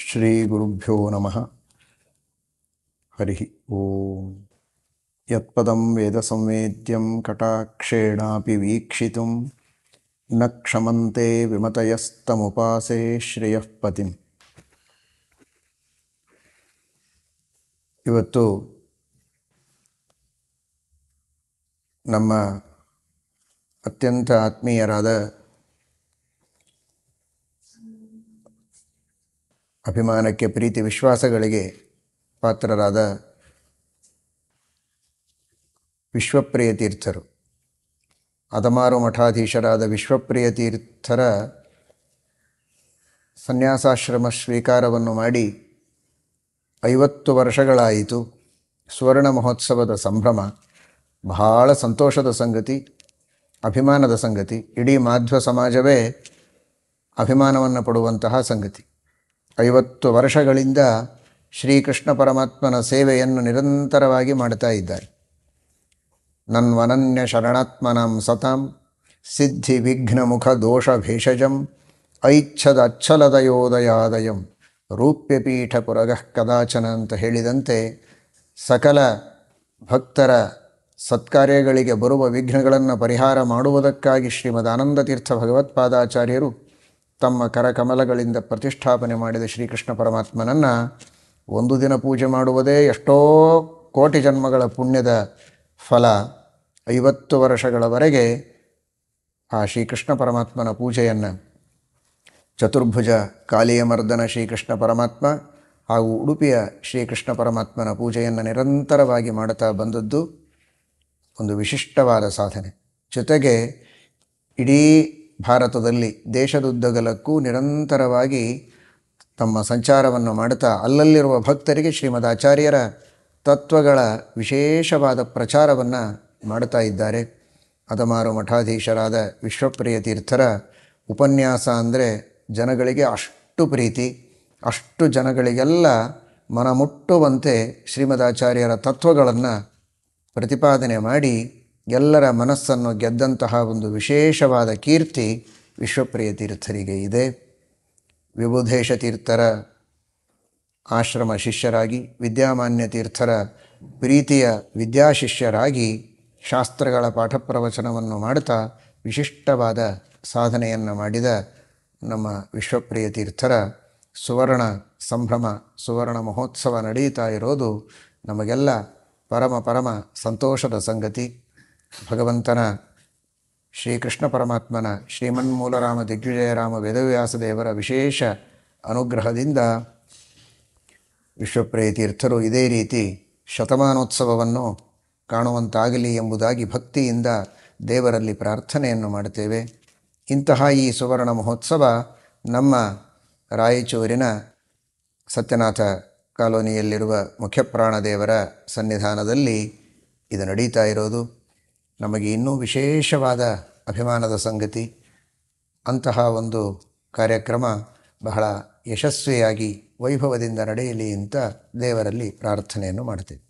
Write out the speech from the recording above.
श्रीगुरुभ्यो नमः हरिः ॐ यत्पदं वेदसंवेद्यं कटाक्षेणापि वीक्षितुं न क्षमन्ते विमतयस्तमुपासे श्रेयःपतिं इवत्तु नम अत्यन्त आत्मीयराद ಅಭಿಮಾನಕ್ಕೆ ಪ್ರೀತಿ ವಿಶ್ವಾಸಗಳಿಗೆ ಪಾತ್ರರಾದ ವಿಶ್ವಪ್ರಿಯ ತೀರ್ಥರು ಅದಮಾರು ಮಠಾಧೀಶರಾದ ವಿಶ್ವಪ್ರಿಯ ತೀರ್ಥರ ಸನ್ಯಾಸಾಶ್ರಮ ಸ್ವೀಕಾರವನ್ನು ಮಾಡಿ ಐವತ್ತು ವರ್ಷಗಳಾಯಿತು ಸುವರ್ಣ ಮಹೋತ್ಸವದ ಸಂಭ್ರಮ ಬಹಳ ಸಂತೋಷದ ಸಂಗತಿ ಅಭಿಮಾನದ ಸಂಗತಿ ಇಡೀ ಮಾಧ್ವ ಸಮಾಜವೇ ಅಭಿಮಾನವನ್ನು ಪಡುವಂತಹ ಸಂಗತಿ ಐವತ್ತು ವರ್ಷಗಳಿಂದ ಶ್ರೀಕೃಷ್ಣ ಪರಮಾತ್ಮನ ಸೇವೆಯನ್ನು ನಿರಂತರವಾಗಿ ಮಾಡ್ತಾ ಇದ್ದಾರೆ ನನ್ವನನ್ಯ ಶರಣಾತ್ಮನಾಂ ಸತಾಂ ಸಿದ್ಧಿ ವಿಘ್ನ ಮುಖ ದೋಷ ಭೇಷಜಂ ಐಚ್ಛದ ಅಚ್ಛಲದಯೋದಯಾದಯಂ ರೂಪ್ಯಪೀಠ ಪುರಗಃ ಕದಾಚನ ಅಂತ ಹೇಳಿದಂತೆ ಸಕಲ ಭಕ್ತರ ಸತ್ಕಾರ್ಯಗಳಿಗೆ ಬರುವ ವಿಘ್ನಗಳನ್ನು ಪರಿಹಾರ ಮಾಡುವುದಕ್ಕಾಗಿ ಶ್ರೀಮದ್ ಆನಂದತೀರ್ಥ ಭಗವತ್ಪಾದಾಚಾರ್ಯರು ತಮ್ಮ ಕರಕಮಲಗಳಿಂದ ಪ್ರತಿಷ್ಠಾಪನೆ ಮಾಡಿದ ಶ್ರೀಕೃಷ್ಣ ಪರಮಾತ್ಮನನ್ನು ಒಂದು ದಿನ ಪೂಜೆ ಮಾಡುವುದೇ ಎಷ್ಟೋ ಕೋಟಿ ಜನ್ಮಗಳ ಪುಣ್ಯದ ಫಲ ಐವತ್ತು ವರ್ಷಗಳವರೆಗೆ ಆ ಶ್ರೀಕೃಷ್ಣ ಪರಮಾತ್ಮನ ಪೂಜೆಯನ್ನು ಚತುರ್ಭುಜ ಕಾಲಿಯಮರ್ದನ ಶ್ರೀಕೃಷ್ಣ ಪರಮಾತ್ಮ ಹಾಗೂ ಉಡುಪಿಯ ಶ್ರೀಕೃಷ್ಣ ಪರಮಾತ್ಮನ ಪೂಜೆಯನ್ನು ನಿರಂತರವಾಗಿ ಮಾಡುತ್ತಾ ಬಂದದ್ದು ಒಂದು ವಿಶಿಷ್ಟವಾದ ಸಾಧನೆ ಜೊತೆಗೆ ಇಡೀ ಭಾರತದಲ್ಲಿ ದೇಶದುದ್ದಗಲಕ್ಕೂ ನಿರಂತರವಾಗಿ ತಮ್ಮ ಸಂಚಾರವನ್ನು ಮಾಡುತ್ತಾ ಅಲ್ಲಲ್ಲಿರುವ ಭಕ್ತರಿಗೆ ಶ್ರೀಮದ್ ಆಚಾರ್ಯರ ತತ್ವಗಳ ವಿಶೇಷವಾದ ಪ್ರಚಾರವನ್ನು ಮಾಡುತ್ತಾ ಇದ್ದಾರೆ ಅದಮಾರು ಮಠಾಧೀಶರಾದ ವಿಶ್ವಪ್ರಿಯ ತೀರ್ಥರ ಉಪನ್ಯಾಸ ಅಂದರೆ ಜನಗಳಿಗೆ ಅಷ್ಟು ಪ್ರೀತಿ ಅಷ್ಟು ಜನಗಳಿಗೆಲ್ಲ ಮನಮುಟ್ಟುವಂತೆ ಶ್ರೀಮದಾಚಾರ್ಯರ ತತ್ವಗಳನ್ನು ಪ್ರತಿಪಾದನೆ ಮಾಡಿ ಎಲ್ಲರ ಮನಸ್ಸನ್ನು ಗೆದ್ದಂತಹ ಒಂದು ವಿಶೇಷವಾದ ಕೀರ್ತಿ ವಿಶ್ವಪ್ರಿಯ ತೀರ್ಥರಿಗೆ ಇದೆ ವಿಭುಧೇಶ ತೀರ್ಥರ ಆಶ್ರಮ ಶಿಷ್ಯರಾಗಿ ವಿದ್ಯಾಮಾನ್ಯ ತೀರ್ಥರ ಪ್ರೀತಿಯ ವಿದ್ಯಾಶಿಷ್ಯರಾಗಿ ಶಾಸ್ತ್ರಗಳ ಪಾಠ ಪ್ರವಚನವನ್ನು ಮಾಡುತ್ತಾ ವಿಶಿಷ್ಟವಾದ ಸಾಧನೆಯನ್ನು ಮಾಡಿದ ನಮ್ಮ ವಿಶ್ವಪ್ರಿಯ ತೀರ್ಥರ ಸುವರ್ಣ ಸಂಭ್ರಮ ಸುವರ್ಣ ಮಹೋತ್ಸವ ನಡೀತಾ ಇರೋದು ನಮಗೆಲ್ಲ ಪರಮ ಪರಮ ಸಂತೋಷದ ಸಂಗತಿ ಭಗವಂತನ ಶ್ರೀಕೃಷ್ಣ ಪರಮಾತ್ಮನ ಶ್ರೀಮನ್ಮೂಲರಾಮ ದಿಗ್ವಿಜಯರಾಮ ವೇದವ್ಯಾಸ ದೇವರ ವಿಶೇಷ ಅನುಗ್ರಹದಿಂದ ವಿಶ್ವಪ್ರಿಯ ತೀರ್ಥರು ಇದೇ ರೀತಿ ಶತಮಾನೋತ್ಸವವನ್ನು ಕಾಣುವಂತಾಗಲಿ ಎಂಬುದಾಗಿ ಭಕ್ತಿಯಿಂದ ದೇವರಲ್ಲಿ ಪ್ರಾರ್ಥನೆಯನ್ನು ಮಾಡುತ್ತೇವೆ ಇಂತಹ ಈ ಸುವರ್ಣ ಮಹೋತ್ಸವ ನಮ್ಮ ರಾಯಚೂರಿನ ಸತ್ಯನಾಥ ಕಾಲೋನಿಯಲ್ಲಿರುವ ಮುಖ್ಯಪ್ರಾಣ ದೇವರ ಸನ್ನಿಧಾನದಲ್ಲಿ ಇದು ನಡೀತಾ ಇರೋದು ನಮಗೆ ಇನ್ನೂ ವಿಶೇಷವಾದ ಅಭಿಮಾನದ ಸಂಗತಿ ಅಂತಹ ಒಂದು ಕಾರ್ಯಕ್ರಮ ಬಹಳ ಯಶಸ್ವಿಯಾಗಿ ವೈಭವದಿಂದ ನಡೆಯಲಿ ಅಂತ ದೇವರಲ್ಲಿ ಪ್ರಾರ್ಥನೆಯನ್ನು ಮಾಡ್ತೇವೆ